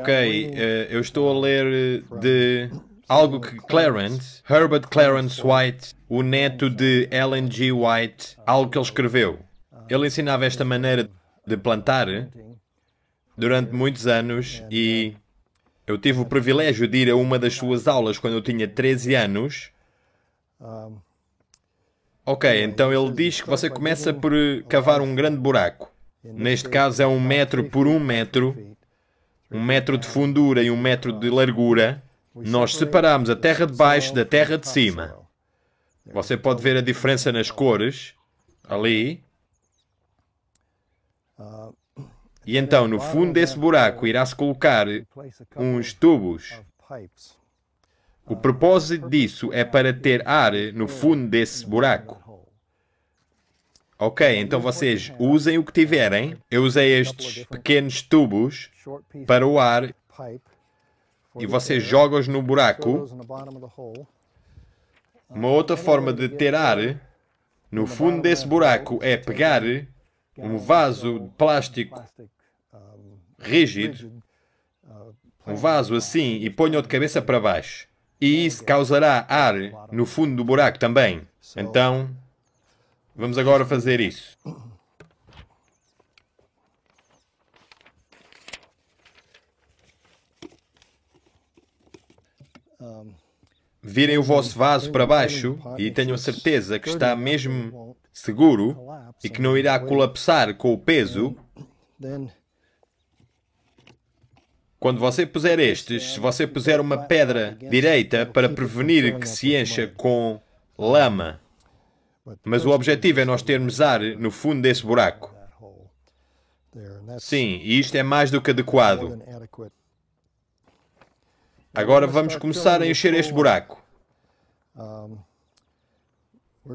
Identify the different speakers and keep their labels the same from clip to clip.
Speaker 1: Ok, é eh, eu estou a ler eh, de algo que Clarence, Herbert Clarence é White, o neto de Ellen G. White, algo que ele escreveu. Ele ensinava esta maneira de plantar durante muitos anos e eu tive o privilégio de ir a uma das suas aulas quando eu tinha 13 anos. Ok, então ele diz que você começa por eh, cavar um grande buraco. Neste caso é um é metro por um metro um metro de fundura e um metro de largura, nós separamos a terra de baixo da terra de cima. Você pode ver a diferença nas cores, ali. E então, no fundo desse buraco, irá-se colocar uns tubos. O propósito disso é para ter ar no fundo desse buraco. Ok, então vocês usem o que tiverem. Eu usei estes pequenos tubos para o ar e vocês jogam-os no buraco. Uma outra forma de ter ar no fundo desse buraco é pegar um vaso de plástico rígido, um vaso assim, e ponho de cabeça para baixo. E isso causará ar no fundo do buraco também. Então, Vamos agora fazer isso. Virem o vosso vaso para baixo e tenham certeza que está mesmo seguro e que não irá colapsar com o peso. Quando você puser estes, se você puser uma pedra direita para prevenir que se encha com lama mas o objetivo é nós termos ar no fundo desse buraco. Sim, e isto é mais do que adequado. Agora vamos começar a encher este buraco.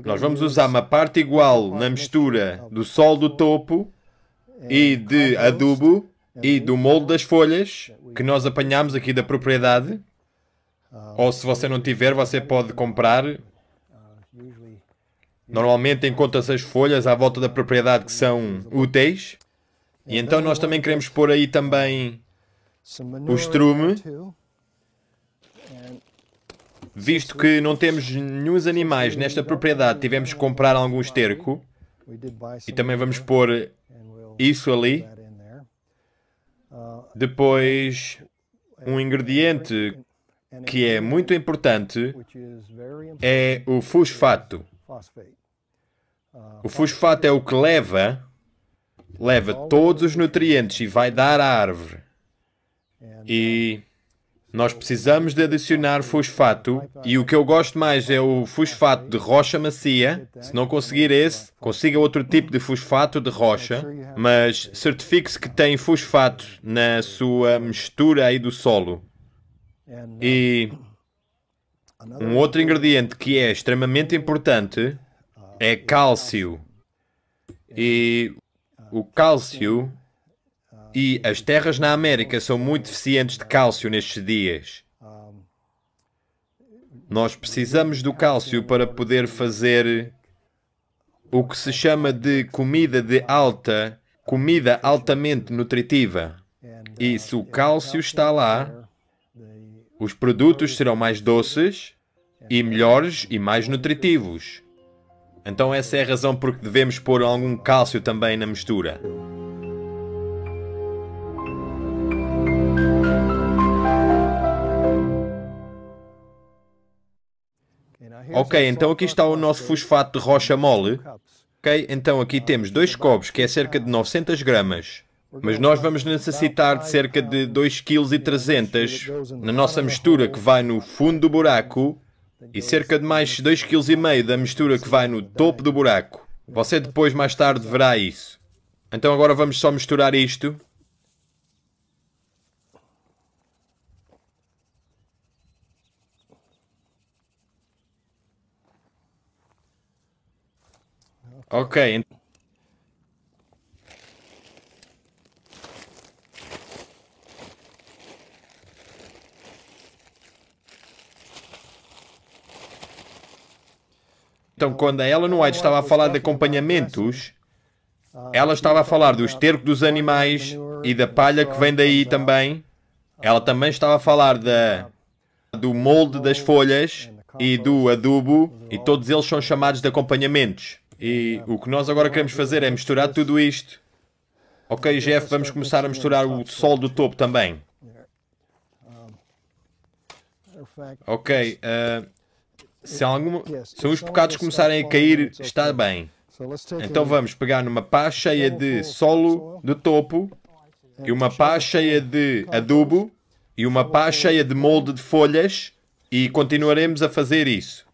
Speaker 1: Nós vamos usar uma parte igual na mistura do sol do topo e de adubo e do molde das folhas que nós apanhamos aqui da propriedade. Ou se você não tiver, você pode comprar Normalmente encontra-se as folhas à volta da propriedade que são úteis. E então nós também queremos pôr aí também o estrume, visto que não temos nenhum animais nesta propriedade, tivemos que comprar algum esterco. E também vamos pôr isso ali. Uh, Depois, um ingrediente que é muito importante é o fosfato. O fosfato é o que leva, leva todos os nutrientes e vai dar à árvore. E uh, nós precisamos de adicionar fosfato e o que eu gosto mais é o fosfato de rocha macia. Se não conseguir esse, consiga outro tipo de fosfato de rocha, mas certifique-se que tem fosfato na sua mistura aí do solo. Uh, e um outro ingrediente que é extremamente importante ah, é, é cálcio. E ah, o cálcio e ah, as terras na América são muito deficientes de cálcio nestes dias. Nós precisamos do cálcio para poder fazer o que se chama de comida de alta, comida altamente nutritiva. E se o uh, cálcio está lá, os produtos serão mais doces e melhores e mais nutritivos. Então essa é a razão por que devemos pôr algum cálcio também na mistura. Ok, então aqui está o nosso fosfato de rocha mole. Ok, então aqui temos dois copos, que é cerca de 900 gramas. Mas nós vamos necessitar de cerca de 2,3 kg na nossa mistura que vai no fundo do buraco e cerca de mais 2,5 kg da mistura que vai no topo do buraco. Você depois, mais tarde, verá isso. Então agora vamos só misturar isto. Ok, Então, quando a Ellen White estava a falar de acompanhamentos, ela estava a falar do esterco dos animais e da palha que vem daí também. Ela também estava a falar da, do molde das folhas e do adubo, e todos eles são chamados de acompanhamentos. E o que nós agora queremos fazer é misturar tudo isto. Ok, Jeff, vamos começar a misturar o sol do topo também. Ok, uh, se, algum, se bocados começarem a cair, está bem. Então vamos pegar numa pá cheia de solo de topo, e uma pá cheia de adubo, e uma pá cheia de molde de folhas, e continuaremos a fazer isso.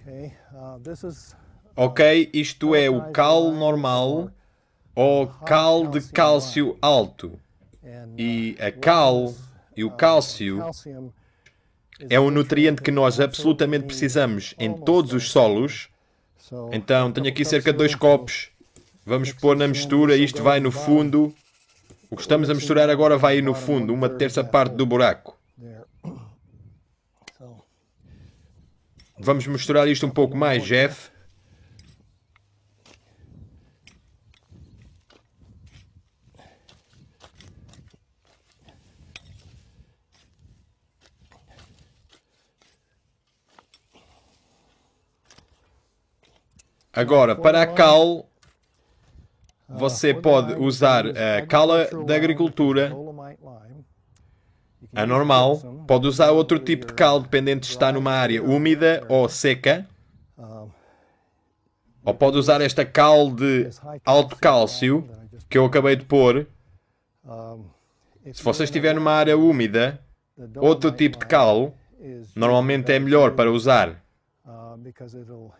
Speaker 1: Okay, uh, this is Ok, isto é o cal normal ou ah, cal de cálcio alto. É e a cal e o ah, cálcio é, é um nutriente que é nós absolutamente precisamos em todos os solos. Então, então, tenho aqui cerca de dois copos. Vamos pôr na mistura, isto vai no fundo. O que estamos a misturar agora vai no fundo, uma terça parte do buraco. Vamos misturar isto um pouco mais, Jeff. Agora, para a cal, ah, você pode usar a eh, cala é da agricultura, a é é normal, pode usar outro tipo de eh, cal, dependendo de estar numa área úmida eh, ou seca. Ah, ou pode usar esta cal de alto cálcio, que eu acabei de pôr. Se você estiver numa área úmida, outro tipo de cal normalmente é melhor para usar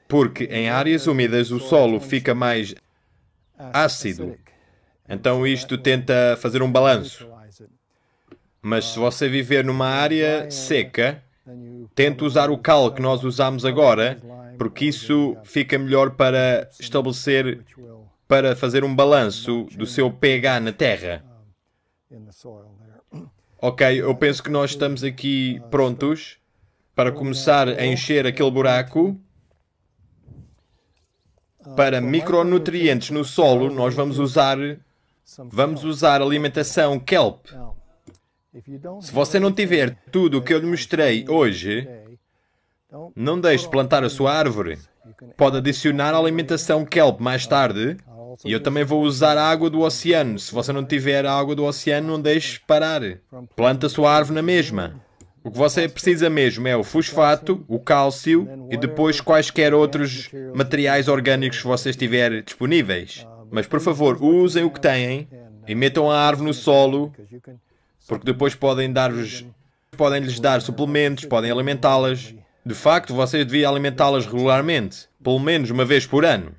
Speaker 1: porque em áreas úmidas o solo fica mais uh, ácido. Então isto tenta fazer um balanço. Mas se você uh, viver numa área seca, tente usar o cal que nós usamos agora, porque isso fica melhor para estabelecer, para fazer um balanço do seu pH na terra. Ok, eu uh, penso que nós estamos aqui prontos para começar a encher aquele buraco. Para micronutrientes no solo, nós vamos usar vamos usar alimentação kelp. Se você não tiver tudo o que eu lhe mostrei hoje, não deixe de plantar a sua árvore. Pode adicionar alimentação kelp mais tarde. E eu também vou usar a água do oceano. Se você não tiver a água do oceano, não deixe parar. Planta a sua árvore na mesma. O que você precisa mesmo é o fosfato, o cálcio e depois quaisquer outros materiais orgânicos que vocês tiverem disponíveis. Mas por favor, usem o que têm e metam a árvore no solo, porque depois podem dar-vos podem lhes dar suplementos, podem alimentá-las. De facto, vocês deviam alimentá-las regularmente, pelo menos uma vez por ano.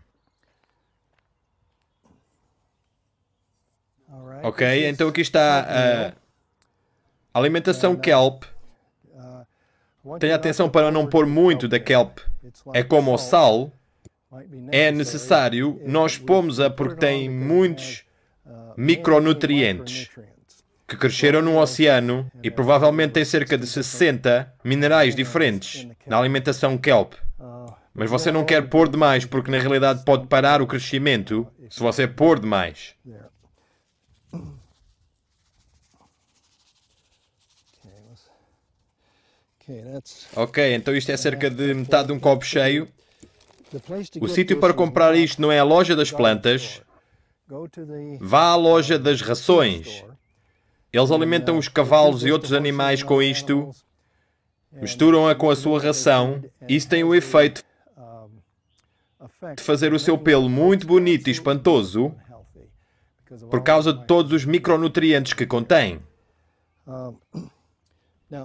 Speaker 1: Ok, então aqui está a alimentação kelp. Tenha atenção para não pôr muito da kelp. É como o sal. É necessário nós pomos-a porque tem muitos micronutrientes que cresceram no oceano e provavelmente tem cerca de 60 minerais diferentes na alimentação kelp. Mas você não quer pôr demais porque na realidade pode parar o crescimento se você pôr demais. Ok, então isto é cerca de metade de um copo cheio. O sítio para comprar isto não é a loja das plantas. Vá à loja das rações. Eles alimentam os cavalos e outros animais com isto, misturam-a com a sua ração. Isso tem o efeito de fazer o seu pelo muito bonito e espantoso por causa de todos os micronutrientes que contém.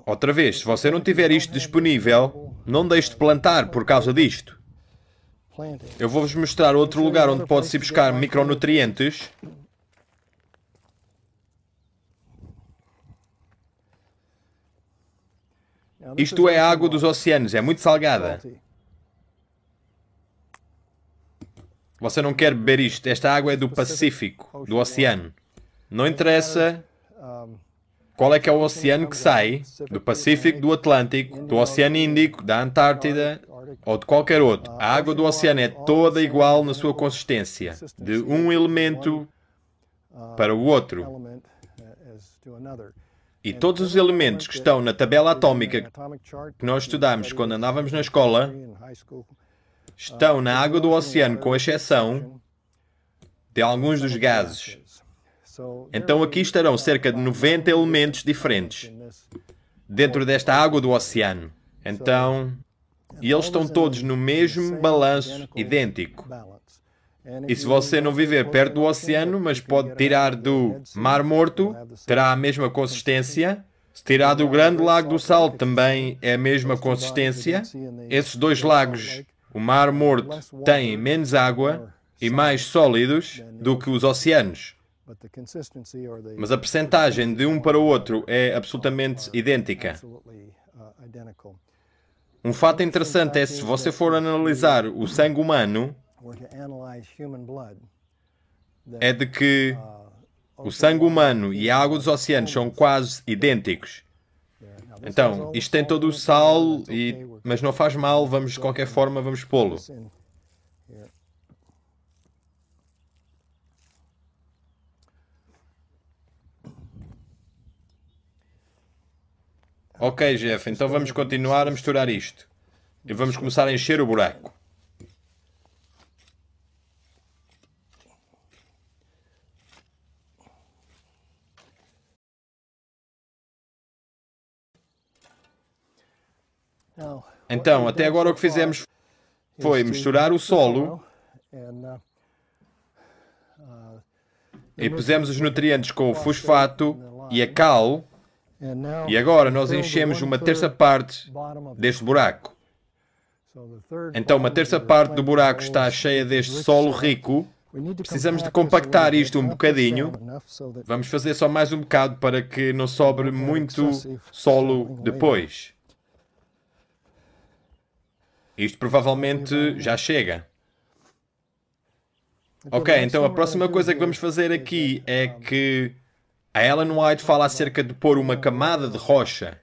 Speaker 1: Outra vez, se você não tiver isto disponível, não deixe de plantar por causa disto. Eu vou-vos mostrar outro lugar onde pode-se buscar micronutrientes. Isto é a água dos oceanos, é muito salgada. Você não quer beber isto. Esta água é do Pacífico, do oceano. Não interessa qual é que é o oceano que sai do Pacífico, do Atlântico, do Oceano Índico, da Antártida ou de qualquer outro. A água do oceano é toda igual na sua consistência, de um elemento uh, para o outro. Uh,
Speaker 2: e todos os elementos que estão na tabela atómica que nós estudámos quando andávamos na escola
Speaker 1: uh, estão na água do oceano, com exceção de alguns dos gases. Então aqui estarão cerca de 90 elementos diferentes dentro desta água do oceano. Então, e eles estão todos no mesmo balanço idêntico. E se você não viver perto do oceano, mas pode tirar do Mar Morto, é terá a mesma consistência. Se tirar do Grande Lago do Sal, também é a mesma consistência. Esses dois lagos, o Mar Morto, têm menos água e mais sólidos do que os oceanos. Mas a percentagem de um para o outro é absolutamente idêntica. Uh, um fato interessante é se você for analisar o sangue humano, é de que uh, o sangue humano e a água dos oceanos são quase idênticos. Então, isto tem todo o sal, e... mas não faz mal, vamos de qualquer forma, vamos pô-lo. Ok, Jeff, então vamos continuar a misturar isto. E vamos começar a encher o buraco. Então, até agora o que fizemos foi misturar o solo e pusemos os nutrientes com o fosfato e a cal é, e agora nós então, enchemos uma terça parte deste buraco. Então, uma terça parte do buraco está cheia deste solo rico. Precisamos de compactar isto um bocadinho. Vamos fazer só mais um bocado para que não sobre muito solo depois. Isto provavelmente já chega. Então, ok, então a próxima coisa que vamos fazer aqui é que a Ellen White fala acerca de pôr uma camada de rocha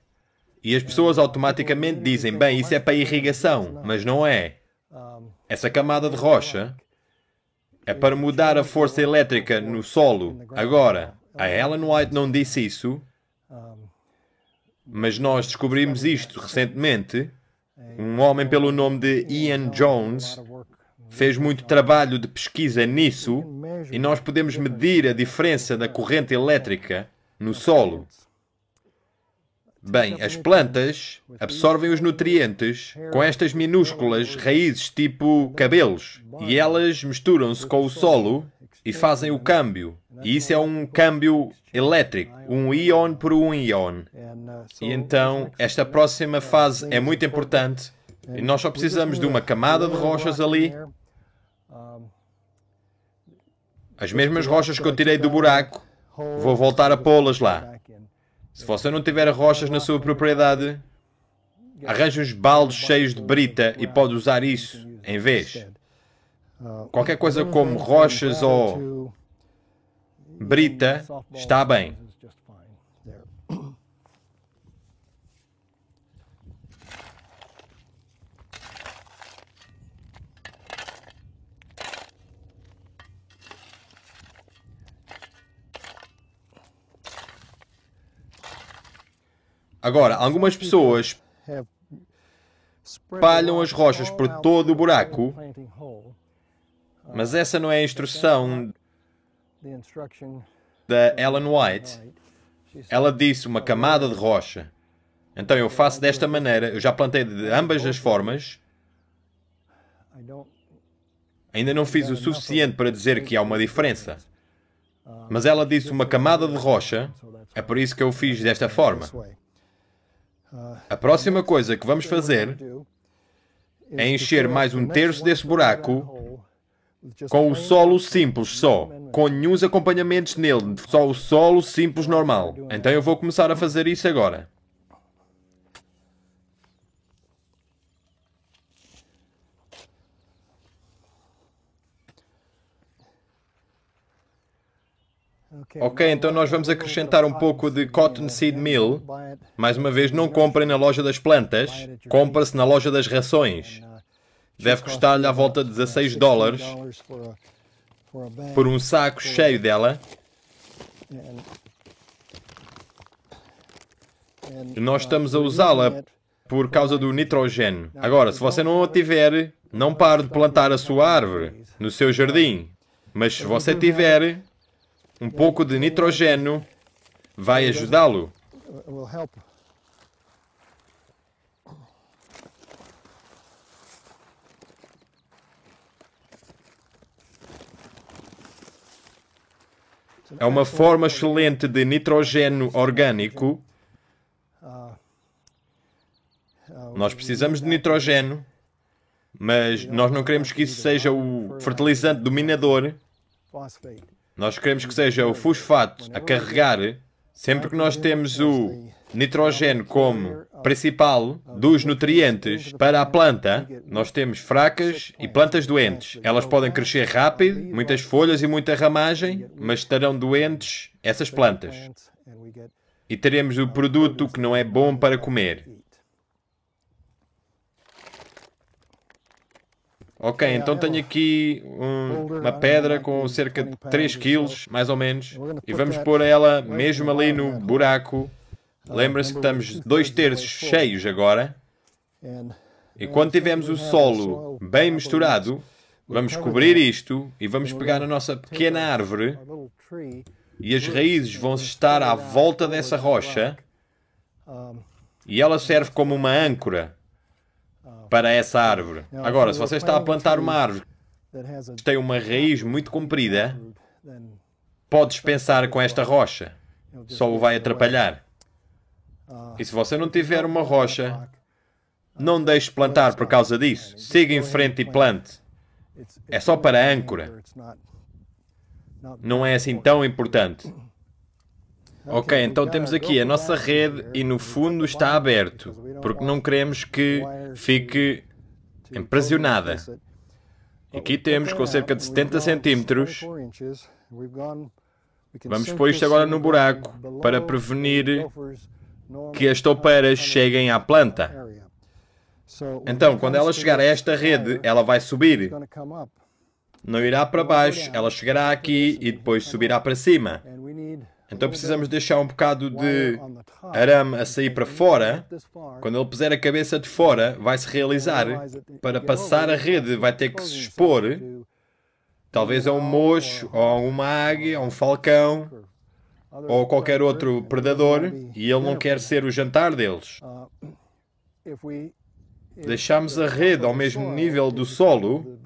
Speaker 1: e as pessoas automaticamente dizem: bem, isso é para irrigação, mas não é. Essa camada de rocha é para mudar a força elétrica no solo. Agora, a Ellen White não disse isso, mas nós descobrimos isto recentemente. Um homem pelo nome de Ian Jones fez muito trabalho de pesquisa nisso e nós podemos medir a diferença da corrente elétrica no solo. Bem, as plantas absorvem os nutrientes com estas minúsculas raízes tipo cabelos e elas misturam-se com o solo e fazem o câmbio. E isso é um câmbio elétrico, um íon por um íon. E então, esta próxima fase é muito importante. E nós só precisamos de uma camada de rochas ali as mesmas rochas que eu tirei do buraco, vou voltar a pô-las lá. Se você não tiver rochas na sua propriedade, arranje uns baldes cheios de brita e pode usar isso em vez. Qualquer coisa como rochas ou brita está bem. Agora, algumas pessoas espalham as rochas por todo o buraco, mas essa não é a instrução da Ellen White. Ela disse uma camada de rocha. Então eu faço desta maneira, eu já plantei de ambas as formas. Ainda não fiz o suficiente para dizer que há uma diferença. Mas ela disse uma camada de rocha, é por isso que eu fiz desta forma. A próxima coisa que vamos fazer é encher mais um terço desse buraco com o solo simples só, com nenhum acompanhamentos nele, só o solo simples normal. Então eu vou começar a fazer isso agora. Ok, então nós vamos acrescentar um pouco de cottonseed meal. Mais uma vez, não comprem na loja das plantas, compra-se na loja das rações. Deve custar-lhe à volta de 16 dólares por um saco cheio dela. Nós estamos a usá-la por causa do nitrogênio. Agora, se você não a tiver, não pare de plantar a sua árvore no seu jardim. Mas se você tiver, um pouco de nitrogênio vai ajudá-lo. É uma forma excelente de nitrogênio orgânico. Nós precisamos de nitrogênio, mas nós não queremos que isso seja o fertilizante dominador. Nós queremos que seja o fosfato a carregar sempre que nós temos o nitrogênio como principal dos nutrientes para a planta, nós temos fracas e plantas doentes. Elas podem crescer rápido, muitas folhas e muita ramagem, mas estarão doentes essas plantas. E teremos o produto que não é bom para comer. Ok, é, então é tenho aqui um, uma é? pedra com cerca de 3 quilos, mais ou menos, e vamos pôr ela mesmo ali no buraco. Lembra-se que estamos dois terços cheios agora. E quando tivermos o solo bem misturado, vamos cobrir isto e vamos pegar a nossa pequena árvore e as raízes vão estar à volta dessa rocha e ela serve como uma âncora para essa árvore. É Agora, se você está a plantar uma árvore que tem uma raiz muito comprida, pode dispensar com esta rocha, só o vai atrapalhar. Ah, e se você não tiver uma rocha, não uh, deixe plantar por causa disso. Siga em frente e plante. É só para a âncora. Não é assim tão importante. Ok, então temos aqui a nossa rede e no fundo está aberto porque não queremos que fique impressionada. Aqui temos com cerca de 70 centímetros. Vamos pôr isto agora no buraco para prevenir que as toupeiras cheguem à planta. Então, quando ela chegar a esta rede, ela vai subir. Não irá para baixo, ela chegará aqui e depois subirá para cima. Então precisamos deixar um bocado de arame a sair para fora, quando ele puser a cabeça de fora, vai se realizar. Para passar a rede, vai ter que se expor. Talvez a um mocho, ou a uma águia, ou um falcão, ou qualquer outro predador, e ele não quer ser o jantar deles. Deixamos a rede ao mesmo nível do solo,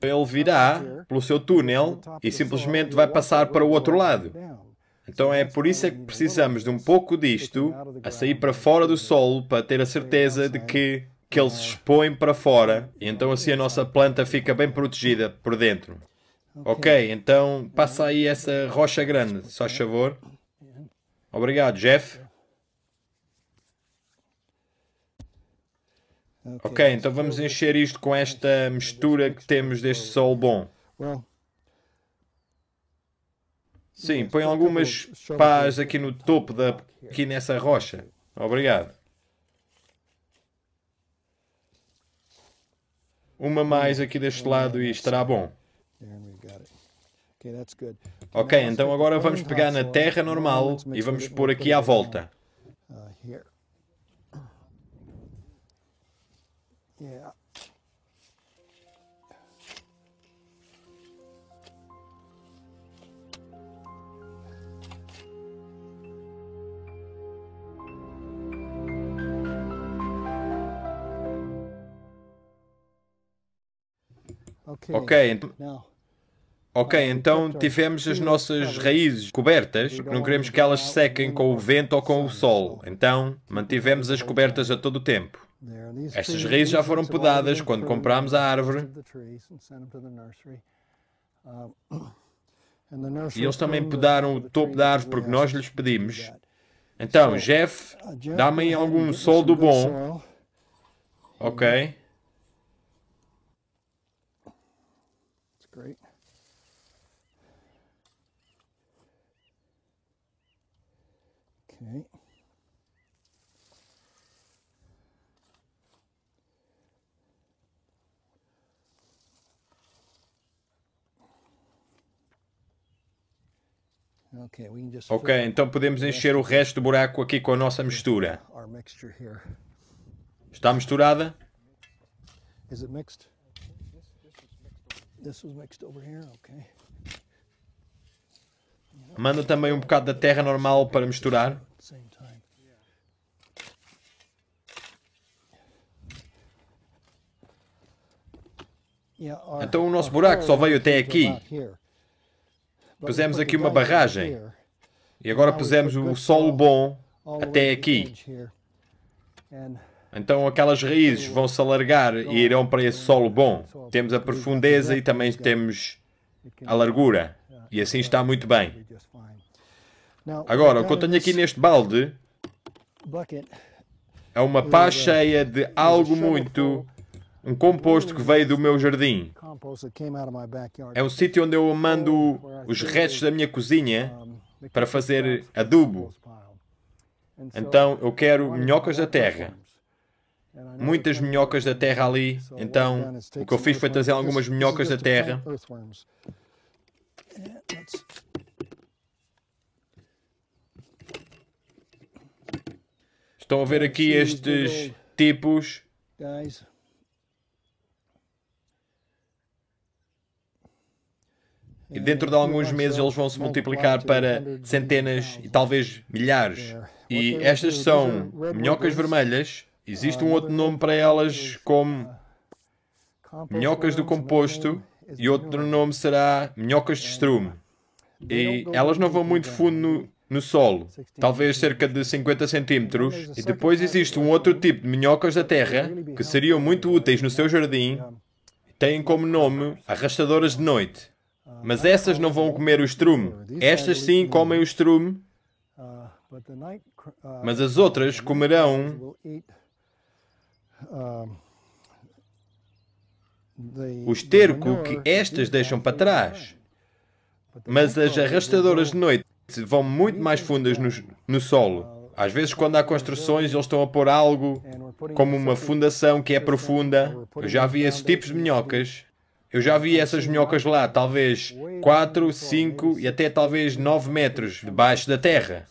Speaker 1: ele virá pelo seu túnel e simplesmente vai passar para o outro lado. Então é por isso é que precisamos de um pouco disto a sair para fora do solo para ter a certeza de que que ele se expõe para fora e então assim a nossa planta fica bem protegida por dentro. Ok, então passa aí essa rocha grande, só a favor. Obrigado, Jeff. Ok, então vamos encher isto com esta mistura que temos deste sol bom. Sim, põe algumas pás aqui no então topo da aqui nessa rocha. Obrigado. Uma mais aqui deste lado e estará bom. Ok, então agora vamos pegar na terra normal e vamos pôr aqui à volta. Uh, yeah. Ok, Ok, então tivemos as nossas raízes cobertas, porque não queremos que elas sequem com o vento ou com o sol. Então, mantivemos as cobertas a todo o tempo. Estas raízes já foram podadas quando comprámos a árvore. E uh, eles também podaram o topo da árvore porque nós lhes pedimos. Então, uh, Jeff, dá-me algum sol do bom. Ok. Ok, então podemos encher o resto do buraco aqui com a nossa mistura. Está misturada? Manda também um bocado da terra normal para misturar. Então o nosso buraco só veio até aqui. Pusemos aqui uma barragem. E agora pusemos o solo bom até aqui. Então aquelas raízes vão se alargar e irão para esse solo bom. Temos a profundeza e também temos a largura. Uh, e assim uh, está muito bem. Agora, o que eu tenho aqui neste balde é uma pá cheia de uh, algo muito um composto que veio do meu jardim. É um sítio onde eu mando os restos da minha cozinha para fazer adubo. Então eu quero minhocas da terra. Muitas minhocas da terra ali. Então o que eu fiz foi trazer algumas minhocas da terra. Estão a ver aqui estes tipos E dentro de é, alguns meses eles vão se multiplicar para centenas e talvez milhares. É, e estas são minhocas vermelhas. Existe ah, um outro nome para elas, é, como ah, minhocas do composto, né? e outro nome será minhocas de estrume. E elas não vão muito fundo no, no solo, talvez cerca de 50 centímetros. E depois existe um outro tipo de minhocas da terra que seriam muito úteis no seu jardim. Têm como nome arrastadoras de noite. Mas essas não vão comer o estrume. Estas sim comem o estrume, mas as outras comerão o esterco que estas deixam para trás. Mas as arrastadoras de noite vão muito mais fundas no, no solo. Às vezes, quando há construções, eles estão a pôr algo como uma fundação que é profunda. Eu já vi esses tipos de minhocas. Eu já vi essas minhocas lá, talvez 4, 5 e até talvez 9 metros debaixo da terra.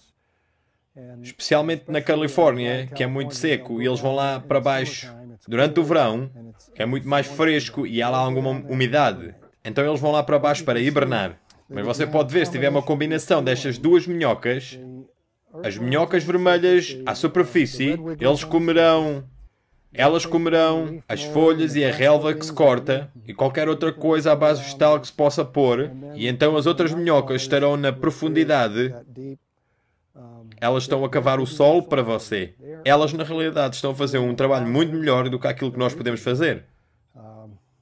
Speaker 1: Especialmente na Califórnia, que é muito seco, e eles vão lá para baixo durante o verão, que é muito mais fresco e há lá alguma umidade. Então eles vão lá para baixo para hibernar. Mas você pode ver, se tiver uma combinação destas duas minhocas, as minhocas vermelhas à superfície, eles comerão elas comerão as folhas e a relva que se corta e qualquer outra coisa à base vegetal que se possa pôr, e então as outras minhocas estarão na profundidade. Elas estão a cavar o solo para você. Elas, na realidade, estão a fazer um trabalho muito melhor do que aquilo que nós podemos fazer.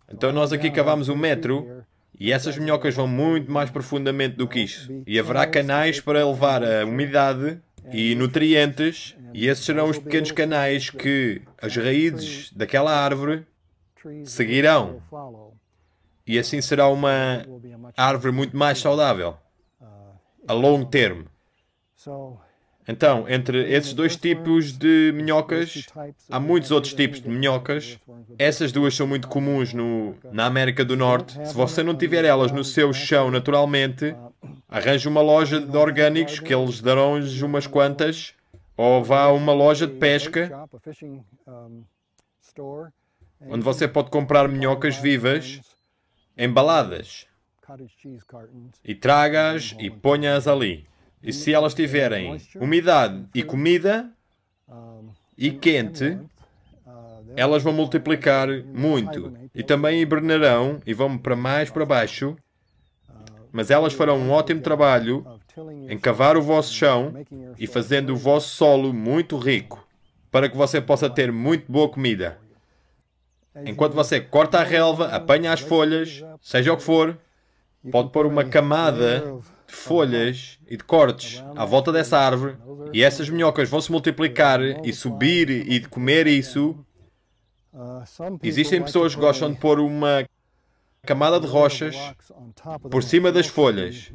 Speaker 1: Então, nós aqui cavamos um metro e essas minhocas vão muito mais profundamente do que isso. E haverá canais para elevar a umidade e nutrientes e esses serão os pequenos canais que as raízes daquela árvore seguirão. E assim será uma árvore muito mais saudável a longo termo. Então, entre esses dois tipos de minhocas, há muitos outros tipos de minhocas. Essas duas são muito comuns no, na América do Norte. Se você não tiver elas no seu chão naturalmente, arranje uma loja de orgânicos que eles darão-lhes umas quantas ou vá a uma loja de pesca onde você pode comprar minhocas vivas embaladas e traga-as e ponha-as ali. E se elas tiverem umidade e comida e quente, uh, elas vão multiplicar muito e também hibernarão e vão para mais uh, para baixo. Uh, Mas elas farão um ótimo trabalho encavar o vosso chão e fazendo o vosso solo muito rico, para que você possa ter muito boa comida. Enquanto você corta a relva, apanha as folhas, seja o que for, pode uh, pôr uma camada de folhas e de cortes à volta dessa árvore e essas minhocas vão se multiplicar e subir e de comer isso. Existem pessoas que gostam de pôr uma camada de rochas por cima das folhas,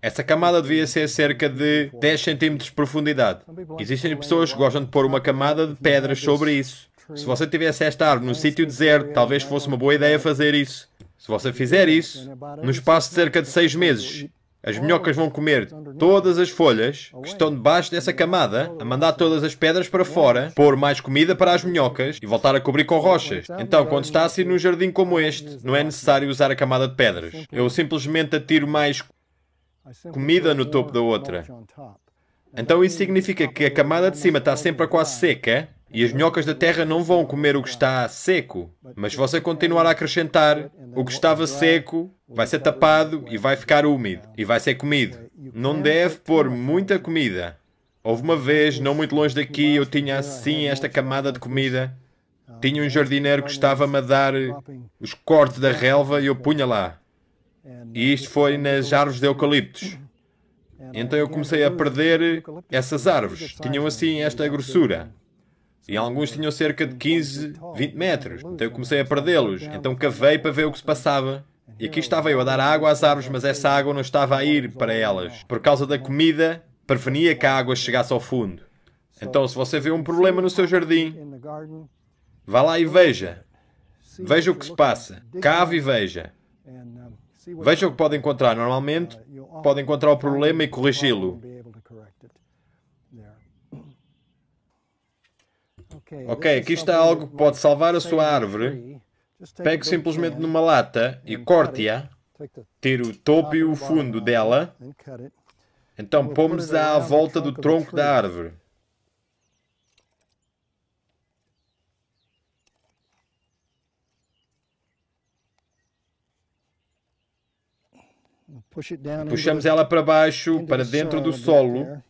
Speaker 1: essa camada devia ser cerca de 10 cm de profundidade. Existem pessoas que gostam de pôr uma camada de pedras sobre isso. Se você tivesse esta árvore num sítio deserto, talvez fosse uma boa ideia fazer isso. Se você fizer isso, no é espaço de cerca de 6 meses, as minhocas vão comer todas as folhas que estão debaixo dessa camada, a mandar todas as pedras para fora, pôr mais comida para as minhocas e voltar a cobrir com rochas. Então, quando está assim num jardim como este, não é necessário usar a camada de pedras. Eu simplesmente atiro mais comida no topo da outra. Então isso significa que a camada de cima está sempre quase seca e as minhocas da terra não vão comer o que está seco. Mas se você continuar a acrescentar, o que estava seco vai ser tapado e vai ficar úmido e vai ser comido. Não deve pôr muita comida. Houve uma vez, não muito longe daqui, eu tinha assim esta camada de comida. Tinha um jardineiro que estava-me a dar os cortes da relva e eu punha lá. E isto foi nas árvores de eucaliptos. Então eu comecei a perder essas árvores. Tinham assim esta grossura. E alguns tinham cerca de 15, 20 metros. Então eu comecei a perdê-los. Então cavei para ver o que se passava. E aqui estava eu a dar água às árvores, mas essa água não estava a ir para elas. Por causa da comida, prevenia que a água chegasse ao fundo. Então, se você vê um problema no seu jardim, vá lá e veja. Veja o que se passa. Cave e veja. Veja o que pode encontrar. Normalmente ah, ah, pode encontrar o ah, problema e corrigi-lo. Ok, aqui está algo que pode salvar a sua árvore. Pegue simplesmente numa lata e corte-a. Tire o topo e o fundo dela. Então pomos-a à volta do tronco da árvore. Puxamos ela para baixo, para dentro do solo.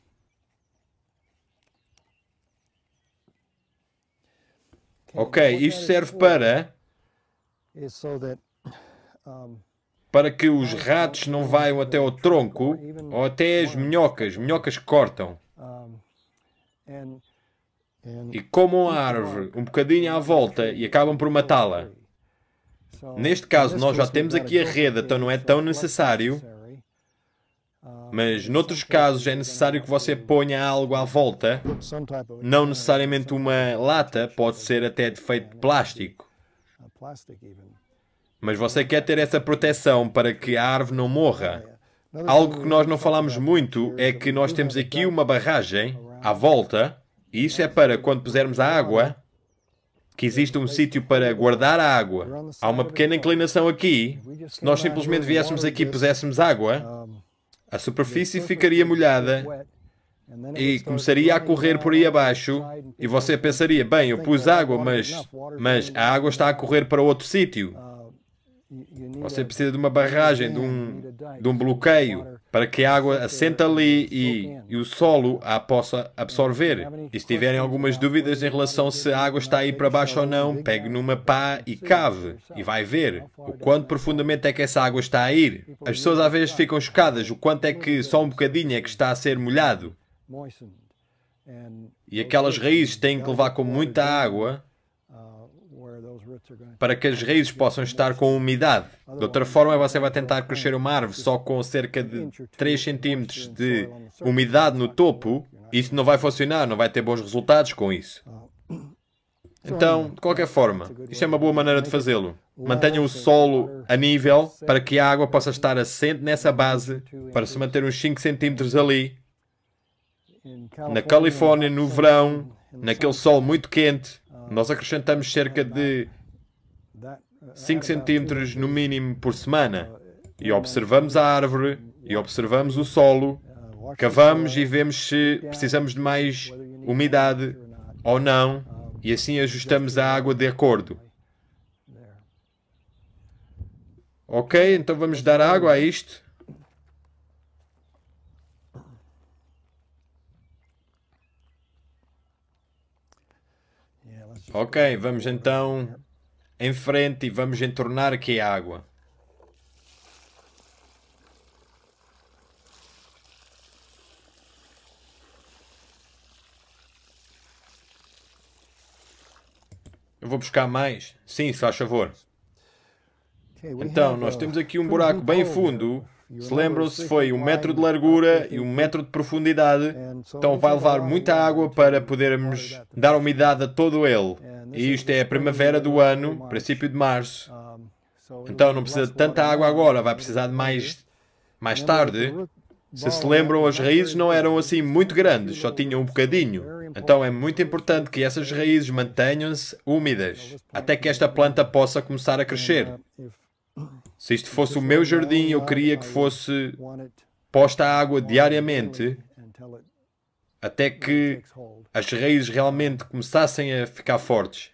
Speaker 1: Ok, isto serve para para que os ratos não vaiam até o tronco ou até as minhocas. Minhocas cortam. E comam a árvore um bocadinho à volta e acabam por matá-la. Neste caso, nós já temos aqui a rede, então não é tão necessário mas noutros casos é necessário que você ponha algo à volta. Não necessariamente uma lata, pode ser até de feito de plástico. Mas você quer ter essa proteção para que a árvore não morra. Algo que nós não falamos muito é que nós temos aqui uma barragem à volta. E isso é para quando pusermos a água, que existe um sítio para guardar a água. Há uma pequena inclinação aqui. Se nós simplesmente viéssemos aqui e puséssemos água, a superfície ficaria molhada e começaria a correr por aí abaixo. E você pensaria, bem, eu pus água, mas, mas a água está a correr para outro sítio. Uh, você precisa de uma barragem, de um, de um bloqueio para que a água assente ali e, e, o solo a possa absorver. E se tiverem algumas dúvidas em relação se a água está aí para baixo ou não, pegue numa pá e cave e vai ver o quanto profundamente é que essa água está a ir. Tipo, As pessoas às vezes ficam chocadas o quanto é que só um bocadinho é que está a ser molhado. E aquelas raízes têm que levar com muita água para que as raízes possam estar com umidade. De outra forma, você vai tentar crescer uma árvore só com cerca de 3 cm de umidade no topo, isso não vai funcionar, não vai ter bons resultados com isso. Então, de qualquer forma, isto é uma boa maneira de fazê-lo. Mantenha o solo a nível para que a água possa estar assente nessa base para se manter uns 5 centímetros ali. Na Califórnia, no verão, naquele sol muito quente, nós acrescentamos cerca de 5 centímetros no mínimo por semana. Eh, e observamos a é árvore, e observamos o solo, cavamos e vemos se precisamos de mais umidade ou não, ah, e assim ajustamos a água de acordo. É ok, então vamos dar água a isto. Ok, vamos então em frente e vamos entornar aqui a água. Eu vou buscar mais. Sim, se faz favor. Então, nós temos aqui um buraco bem fundo se lembram-se, foi um metro de largura e um metro de profundidade, é, então vai levar muita água para podermos dar umidade a todo ele. É, e isto é a primavera do ano, princípio de março. Então não precisa de tanta água agora, vai precisar de mais, mais tarde.
Speaker 2: Se se lembram,
Speaker 1: as raízes não eram assim muito grandes, só tinham um bocadinho. Então é muito importante que essas raízes mantenham-se úmidas, até que esta planta possa começar a crescer. Uh, se isto fosse o meu jardim, eu queria que fosse posta água diariamente até que as raízes realmente começassem a ficar fortes.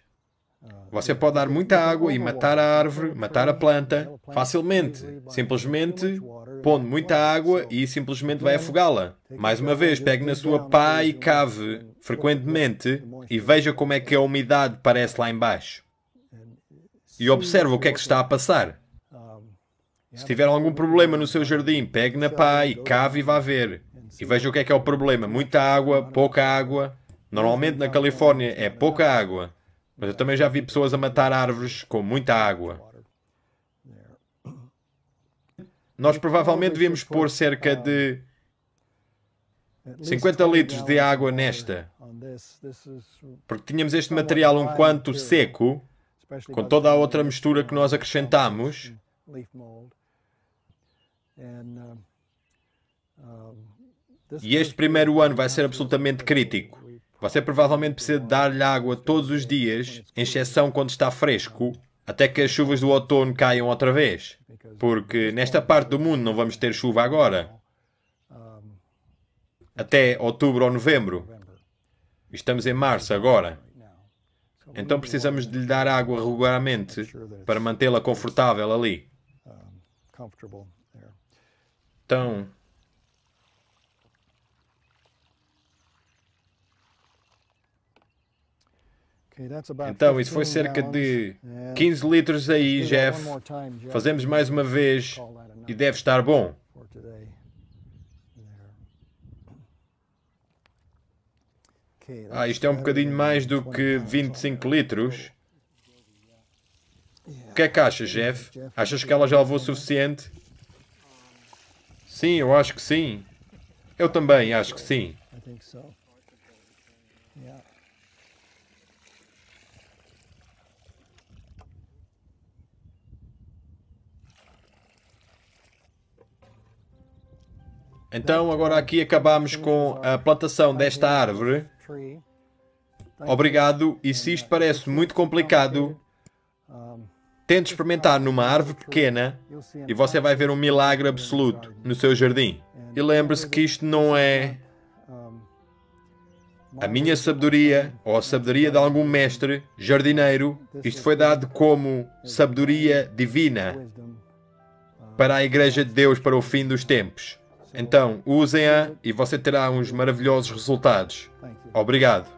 Speaker 1: Você pode dar muita água e matar a árvore, matar a planta, facilmente, simplesmente pondo muita água e simplesmente vai afogá-la. Mais uma vez, pegue na sua pá e cave frequentemente e veja como é que a umidade parece lá embaixo. E observe o que é que está a passar. Se tiver algum problema no seu jardim, pegue na pá e cave e vá ver. E veja o que é que é o problema. Muita água, pouca água. Normalmente na Califórnia é pouca água. Mas eu também já vi pessoas a matar árvores com muita água. Nós provavelmente devíamos pôr cerca de 50 litros de água nesta. Porque tínhamos este material um quanto seco, com toda a outra mistura que nós acrescentamos. Uh, uh, e este primeiro ano vai ser absolutamente crítico. Você provavelmente precisa dar-lhe água todos os dias, em exceção quando está fresco, até que as chuvas do outono caiam outra vez. Porque nesta parte do mundo não vamos ter chuva agora. Até outubro ou novembro. Estamos em março agora. Então precisamos de lhe dar água regularmente para mantê-la confortável ali. Então. Então, isso foi cerca de 15 litros aí, Jeff. Fazemos mais uma vez e deve estar bom. Ah, isto é um bocadinho mais do que 25 litros. O que é que achas, Jeff? Achas que ela já levou o suficiente? Sim, eu acho que sim. Eu também acho que sim. Então, agora aqui acabamos com a plantação desta árvore. Obrigado, e se isto parece muito complicado, Tente experimentar numa árvore pequena e você vai ver um milagre absoluto no seu jardim. E lembre-se que isto não é a minha sabedoria ou a sabedoria de algum mestre, jardineiro. Isto foi dado como sabedoria divina para a Igreja de Deus para o fim dos tempos. Então, usem-a e você terá uns maravilhosos resultados. Obrigado.